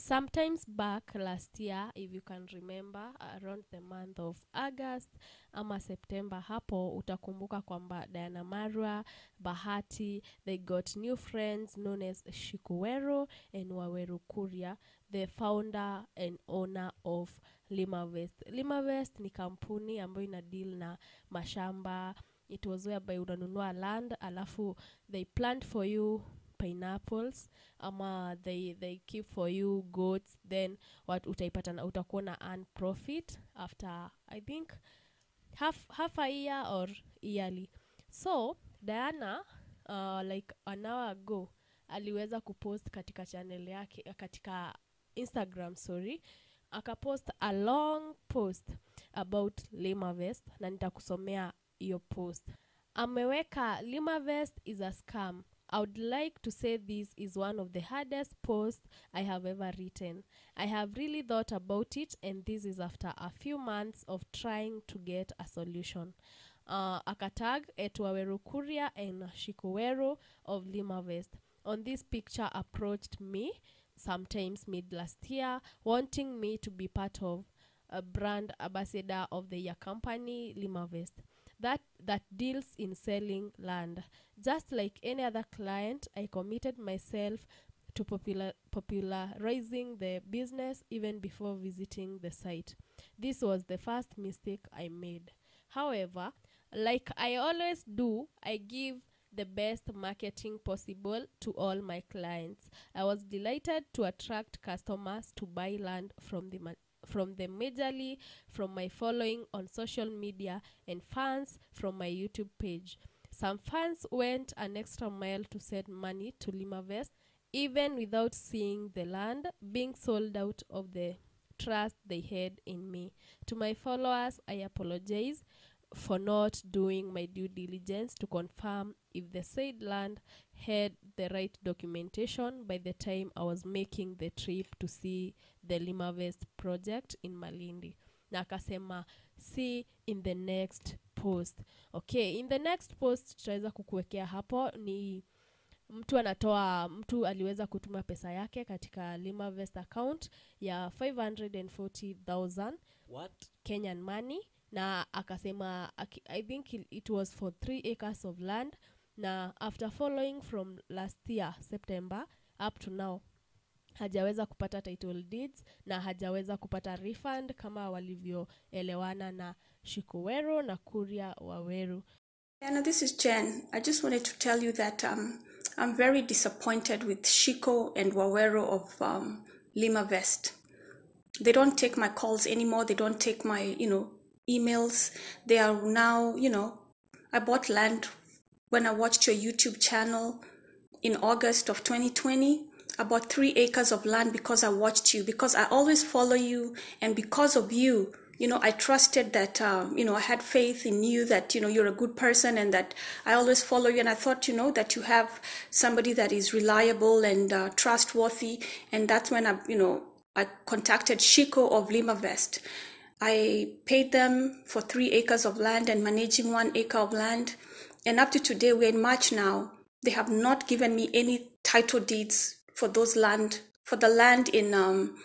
sometimes back last year if you can remember around the month of august ama september hapo utakumbuka kwamba diana marwa bahati they got new friends known as shikuwero and waweru kuria the founder and owner of limavest limavest ni kampuni ambayo ina deal na mashamba it was whereby unanunua land alafu they plant for you pineapples ama they, they keep for you goats then what utaipata na utakuwa an profit after i think half, half a year or yearly so diana uh, like an hour ago aliweza kupost katika channel yake eh, katika instagram sorry akapost a long post about limavest na nitakusomea hiyo post ameweka limavest is a scam I would like to say this is one of the hardest posts I have ever written. I have really thought about it, and this is after a few months of trying to get a solution. Uh, Akatag Etwaweru Kuria and shikuweru of Limavest on this picture approached me sometimes mid last year wanting me to be part of a brand ambassador of the year company Limavest that that deals in selling land. Just like any other client, I committed myself to popular, popularizing the business even before visiting the site. This was the first mistake I made. However, like I always do, I give the best marketing possible to all my clients. I was delighted to attract customers to buy land from the from the majorly from my following on social media and fans from my YouTube page. Some fans went an extra mile to send money to Limavest even without seeing the land being sold out of the trust they had in me. To my followers, I apologize for not doing my due diligence to confirm if the said land had the right documentation by the time I was making the trip to see the Limavest project in Malindi. Na akasema see in the next post. Okay, in the next post tutaweza kukuwekea hapo ni mtu anatoa mtu aliweza kutuma pesa yake katika Limavest account ya 540,000 Kenyan money na akasema i think it was for 3 acres of land na after following from last year September up to now hajaweza kupata title deeds na hajaweza kupata refund kama walivyoelewana na shikowero na Kuria Waweru. Diana, this is Jen. I just wanted to tell you that um, I'm very disappointed with Shiko and Wawero of um, Lima Vest. They don't take my calls anymore. They don't take my, you know, emails. They are now, you know, I bought land when I watched your YouTube channel in August of 2020 about three acres of land because I watched you, because I always follow you, and because of you, you know, I trusted that, um, you know, I had faith in you that, you know, you're a good person and that I always follow you. And I thought, you know, that you have somebody that is reliable and uh, trustworthy. And that's when I, you know, I contacted Chico of Lima Vest. I paid them for three acres of land and managing one acre of land and up to today, we're in March now. They have not given me any title deeds for those land, for the land in um,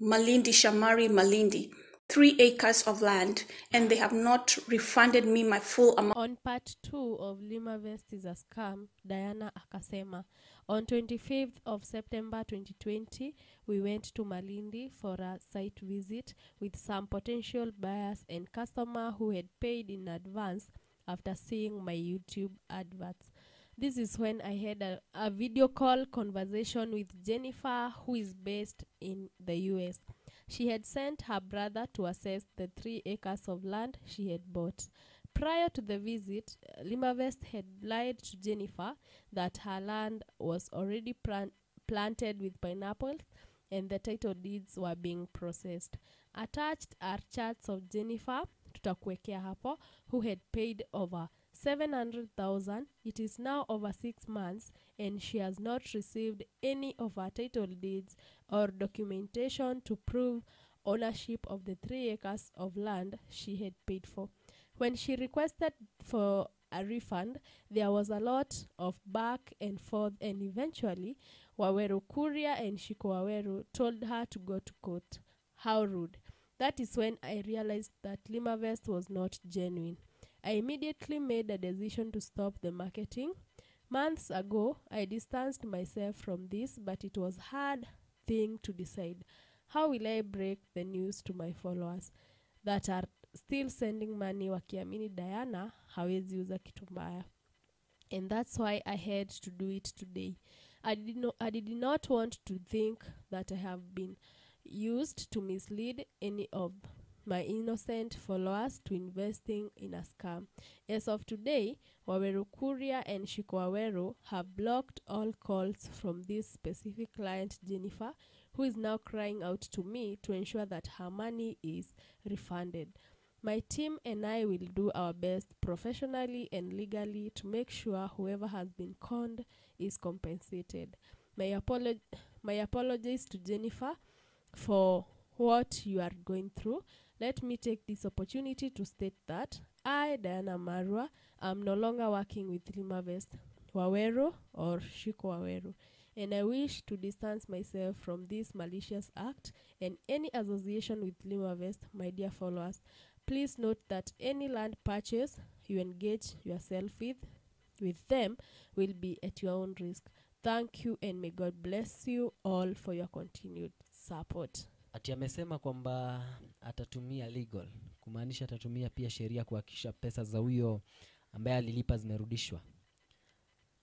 Malindi, Shamari, Malindi three acres of land and they have not refunded me my full amount. On part two of Lima Vest is a scam, Diana Akasema. On 25th of September 2020, we went to Malindi for a site visit with some potential buyers and customer who had paid in advance after seeing my YouTube adverts. This is when I had a, a video call conversation with Jennifer, who is based in the US. She had sent her brother to assess the three acres of land she had bought. Prior to the visit, Limavest had lied to Jennifer that her land was already plan- planted with pineapples and the title deeds were being processed. Attached are charts of Jennifer tutakuwekea hapo who had paid over 700,000 it is now over 6 months and she has not received any of her title deeds or documentation to prove ownership of the 3 acres of land she had paid for when she requested for a refund there was a lot of back and forth and eventually waweru kuria and shikowaweru told her to go to court how rude That is when I realized that Limavest was not genuine. I immediately made a decision to stop the marketing. Months ago, I distanced myself from this, but it was a hard thing to decide. How will I break the news to my followers that are still sending money wakiamini Diana hawezi uza kitu mbaya? And that's why I had to do it today. I did, no, I did not want to think that I have been used to mislead any of my innocent followers to investing in a scam. As of today, Waweru Kuria and Shikwaweru have blocked all calls from this specific client, Jennifer, who is now crying out to me to ensure that her money is refunded. My team and I will do our best professionally and legally to make sure whoever has been conned is compensated. My, apolog- my apologies to Jennifer for what you are going through. Let me take this opportunity to state that I, Diana Marwa, am no longer working with Rimavest Wawero or Shiko waweru and I wish to distance myself from this malicious act and any association with limavest my dear followers. Please note that any land purchase you engage yourself with, with them will be at your own risk. Thank you and may God bless you all for your continued support ati amesema kwamba atatumia legal kumaanisha atatumia pia sheria kuhakikisha pesa za huyo ambaye alilipa zimerudishwa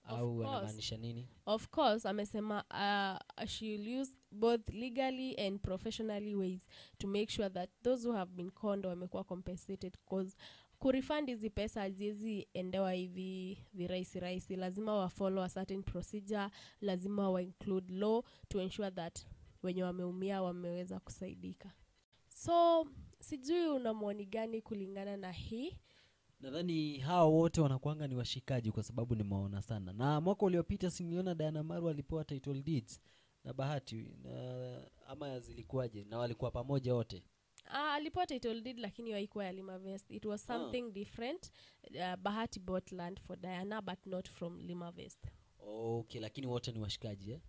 au anamaanisha nini of course amesema uh, she'll use both legally and professionally ways to make sure that those who have been conned wamekuwa compensated cause kurifund hizi pesa haziwezi endewa hivi virahisi rahisi lazima wafollow a certain procedure lazima wa include law to ensure that wenye wameumia wameweza kusaidika. So sijui una maoni gani kulingana na hii Nadhani hawa wote wanakuanga ni washikaji kwa sababu nimewaona sana, na mwaka uliopita siniona Diana Maru alipewa title deeds na Bahati na, ama zilikuwaje? Na walikuwa pamoja wote Ah, alipewa title deed lakini haikuwa ya Limavest. It was ah. something oh. different. Uh, Bahati bought land for Diana but not from Limavest. Okay, lakini wote ni washikaji eh?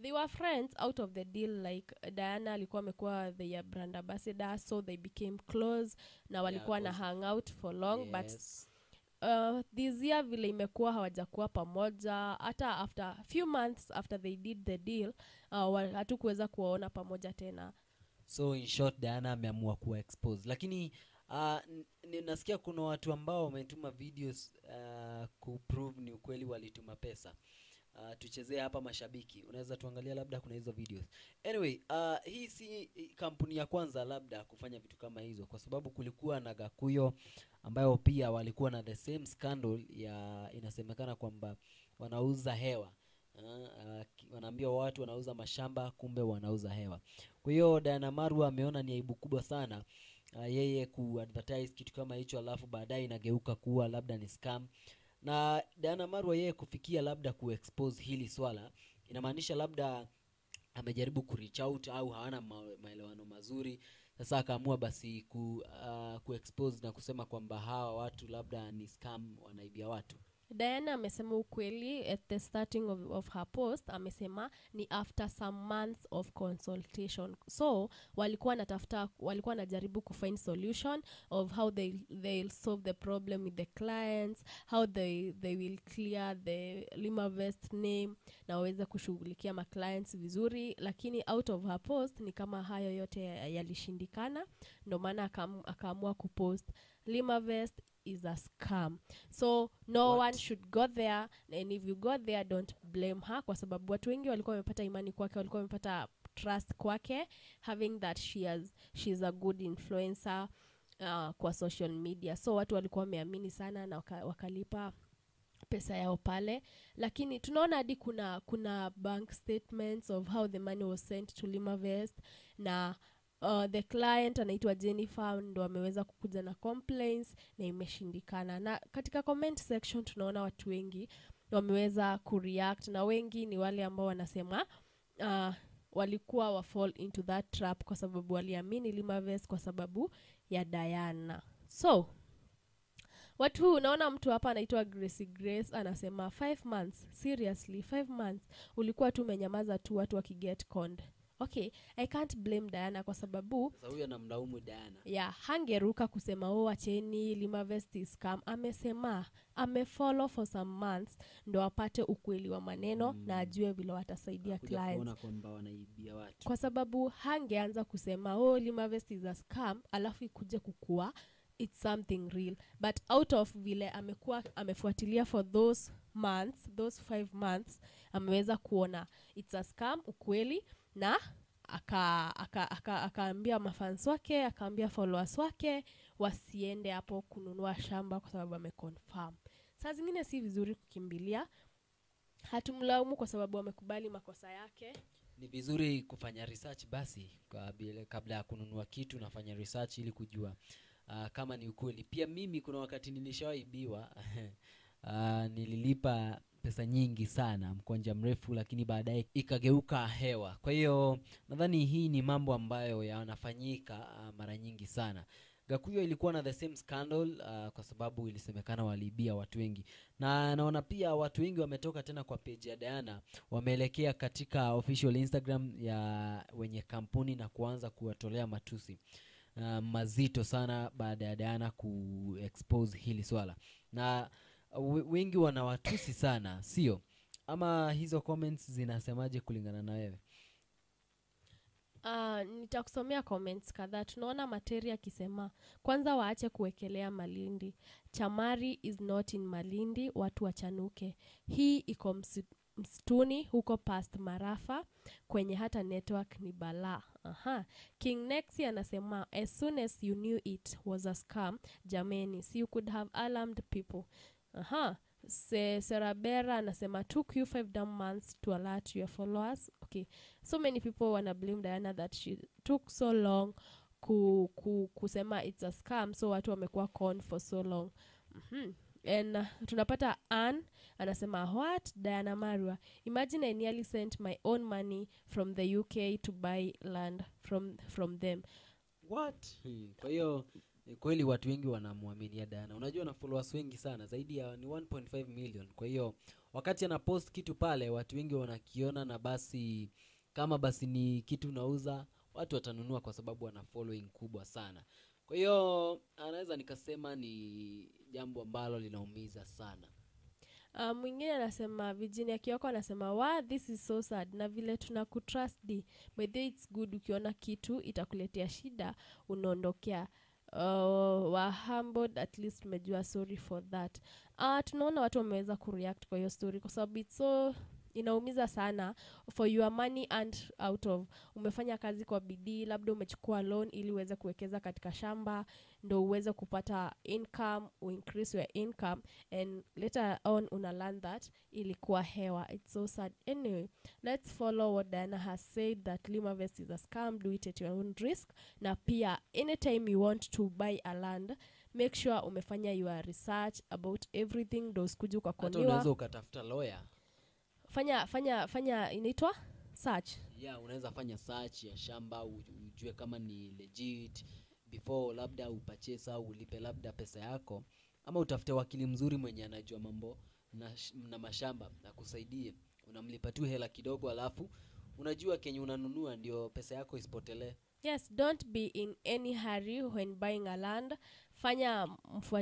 they were friends out of the deal like uh, Diana alikuwa amekuwa their brand ambassador so they became close na walikuwa yeah, na hang out for long yes. but uh, this year vile imekuwa hawajakuwa pamoja hata after few months after they did the deal uh, hatukuweza kuwaona pamoja tena so in short Diana ameamua kuwa expose lakini Uh, nasikia kuna watu ambao wametuma videos uh, kuprove ni ukweli walituma pesa uh, tuchezee hapa mashabiki unaweza tuangalia labda kuna hizo videos anyway uh, hii si eh, kampuni ya kwanza labda kufanya vitu kama hizo kwa sababu kulikuwa na gakuyo ambayo pia walikuwa na the same scandal ya inasemekana kwamba wanauza hewa Uh, uh, wanaambia watu wanauza mashamba kumbe wanauza hewa kwa hiyo Diana ameona ni aibu kubwa sana uh, yeye kuadvertise kitu kama hicho alafu baadaye inageuka kuwa labda ni scam na Diana Marwa yeye kufikia labda kuexpose hili swala inamaanisha labda amejaribu reach out au hawana ma maelewano mazuri. Sasa akaamua basi ku, uh, kuexpose na kusema kwamba hawa watu labda ni scam, wanaibia watu. Diana amesema ukweli at the starting of, of her post amesema ni after some months of consultation. So walikuwa natafuta, walikuwa wanajaribu kufind solution of how they, they'll solve the problem with the clients, how they, they will clear the Limavest name na waweze kushughulikia maclients vizuri, lakini out of her post ni kama hayo yote yalishindikana, ndo maana akaamua kupost Limavest is a scam so no What? one should go there and if you go there don't blame her kwa sababu watu wengi walikuwa wamepata imani kwake walikuwa wamepata trust kwake having that she has, she's a good influencer uh, kwa social media so watu walikuwa wameamini sana na waka, wakalipa pesa yao pale lakini tunaona hadi kuna kuna bank statements of how the money was sent to limavest na uh, the client anaitwa Jennifer ndo ameweza kukuja na complaints na imeshindikana, na katika comment section tunaona watu wengi wameweza kureact na wengi ni wale ambao wanasema uh, walikuwa wa fall into that trap kwa sababu waliamini Limaves kwa sababu ya Diana. So watu unaona, mtu hapa anaitwa Grace Grace anasema five months, seriously five months, ulikuwa tu umenyamaza tu watu wakiget conde okay i can't blame diana kwa sababu huyo anamlaumu diana yeah hangeruka kusema o oh, acheni limavest is scam amesema amefolo for some months ndo apate ukweli wa maneno mm. na ajue vile watasaidia clients kwa sababu hangeanza kusema o oh, limavest is a scam alafu ikuje kukua it's something real but out of vile amekuwa amefuatilia for those months those five months ameweza kuona it's a scam ukweli na akaambia aka, aka mafans wake akaambia followers wake wasiende hapo kununua shamba kwa sababu ameconfirm. Saa zingine si vizuri kukimbilia, hatumlaumu kwa sababu amekubali makosa yake. Ni vizuri kufanya research basi kabla, kabla ya kununua kitu, nafanya research ili kujua uh, kama ni ukweli. Pia mimi kuna wakati nilishawaibiwa uh, nililipa pesa nyingi sana mkonja mrefu lakini baadaye ikageuka hewa kwa hiyo nadhani hii ni mambo ambayo yanafanyika ah, mara nyingi sana Gakuyo ilikuwa na the same scandal uh, kwa sababu ilisemekana waliibia watu wengi, na naona pia watu wengi wametoka tena kwa page ya Diana, wameelekea katika official Instagram ya wenye kampuni na kuanza kuwatolea matusi uh, mazito sana baada ya Diana kuexpose hili swala na wengi wanawatusi sana sio ama hizo comments zinasemaje kulingana na wewe Uh, nitakusomea comments kadhaa tunaona materi akisema kwanza waache kuwekelea malindi chamari is not in malindi watu wachanuke hii iko msituni huko past marafa kwenye hata network ni bala aha king next anasema as soon as you knew it was a scam jameni so you could have alarmed people Aha. Se Bera anasema took you five damn months to alert your followers. Okay. So many people wanna blame Diana that she took so long ku, ku, kusema it's a scam so watu wamekuwa con for so long. Mm -hmm. And uh, tunapata Ann anasema what Diana Marwa imagine I nearly sent my own money from the UK to buy land from from them. What? Hmm. Kwa hiyo Eh, kweli watu wengi wanamwaminia Dana. Unajua na followers wengi sana zaidi ya ni 1.5 million. Kwa hiyo wakati anapost kitu pale watu wengi wanakiona na basi kama basi ni kitu unauza watu watanunua kwa sababu ana following kubwa sana. Kwa hiyo anaweza nikasema ni jambo ambalo linaumiza sana. Uh, mwingine anasema Virginia Kioko anasema wa this is so sad, na vile tunakutrust by the it's good. Ukiona kitu itakuletea shida unaondokea uh, wa humbled at least mmejua sorry for that uh, tunaona watu wameweza kureact kwa hiyo story kwa sababu it's so inaumiza sana for your money and out of umefanya kazi kwa bidii labda umechukua loan ili uweze kuwekeza katika shamba ndo uweze kupata income uincrease your income and later on una learn that ilikuwa hewa it's so sad anyway let's follow what diana has said that limavest is a scam do it at your own risk na pia anytime you want to buy a land make sure umefanya your research about everything ndo usikuji ukakoniwa ukatafuta lawyer fanya fanya fanya inaitwa search yeah, unaweza fanya search ya shamba ujue kama ni legit before labda upachesa au ulipe labda pesa yako ama utafute wakili mzuri mwenye anajua mambo na, na mashamba akusaidie unamlipa tu hela kidogo alafu unajua kenye unanunua ndio pesa yako isipotelee yes don't be in any hurry when buying a land fanya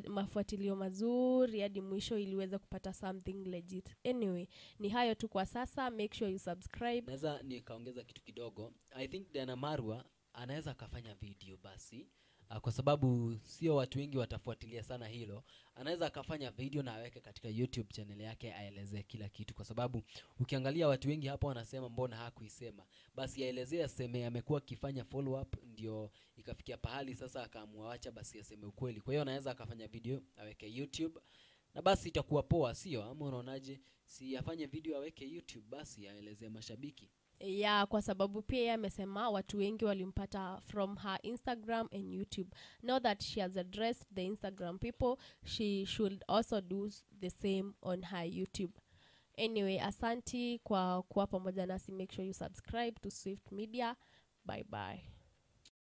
mafuatilio mazuri hadi mwisho ili uweze kupata something legit anyway ni hayo tu kwa sasa make sure you subscribe naweza nikaongeza kitu kidogo i think dana marwa anaweza akafanya video basi Ah, kwa sababu sio watu wengi watafuatilia sana hilo. Anaweza akafanya video na aweke katika YouTube channel yake aelezee kila kitu, kwa sababu ukiangalia watu wengi hapo wanasema mbona hakuisema, basi aelezee, aseme amekuwa akifanya follow up, ndio ikafikia pahali sasa akaamua wacha basi aseme ukweli. Kwa hiyo anaweza akafanya video aweke YouTube na basi itakuwa poa, sio? Ama unaonaje? Si afanye video aweke YouTube basi aelezee mashabiki ya kwa sababu pia yeye amesema watu wengi walimpata from her Instagram and YouTube. Now that she has addressed the Instagram people, she should also do the same on her YouTube. Anyway, asanti kwa kuwa pamoja nasi. Make sure you subscribe to Swift Media. Bye bye.